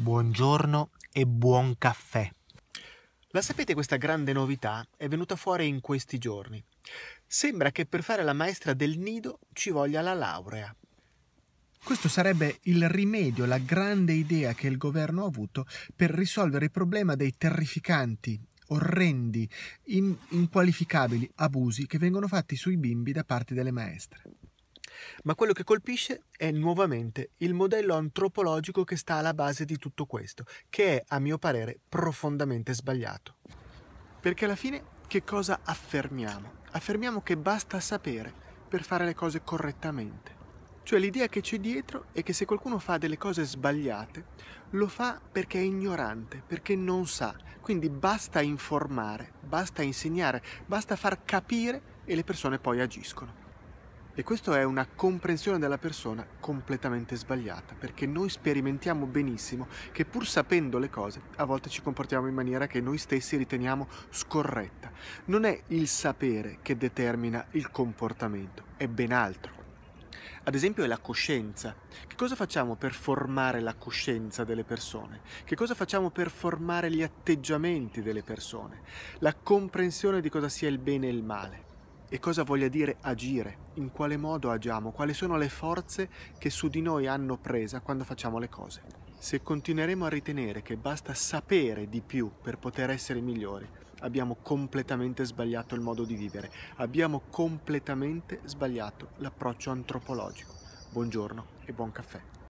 buongiorno e buon caffè. La sapete questa grande novità è venuta fuori in questi giorni. Sembra che per fare la maestra del nido ci voglia la laurea. Questo sarebbe il rimedio, la grande idea che il governo ha avuto per risolvere il problema dei terrificanti, orrendi, in- inqualificabili abusi che vengono fatti sui bimbi da parte delle maestre. Ma quello che colpisce è nuovamente il modello antropologico che sta alla base di tutto questo, che è, a mio parere, profondamente sbagliato. Perché alla fine che cosa affermiamo? Affermiamo che basta sapere per fare le cose correttamente. Cioè l'idea che c'è dietro è che se qualcuno fa delle cose sbagliate, lo fa perché è ignorante, perché non sa. Quindi basta informare, basta insegnare, basta far capire e le persone poi agiscono. E questa è una comprensione della persona completamente sbagliata, perché noi sperimentiamo benissimo che pur sapendo le cose, a volte ci comportiamo in maniera che noi stessi riteniamo scorretta. Non è il sapere che determina il comportamento, è ben altro. Ad esempio è la coscienza. Che cosa facciamo per formare la coscienza delle persone? Che cosa facciamo per formare gli atteggiamenti delle persone? La comprensione di cosa sia il bene e il male e cosa voglia dire agire, in quale modo agiamo, quali sono le forze che su di noi hanno presa quando facciamo le cose. Se continueremo a ritenere che basta sapere di più per poter essere migliori, abbiamo completamente sbagliato il modo di vivere, abbiamo completamente sbagliato l'approccio antropologico. Buongiorno e buon caffè.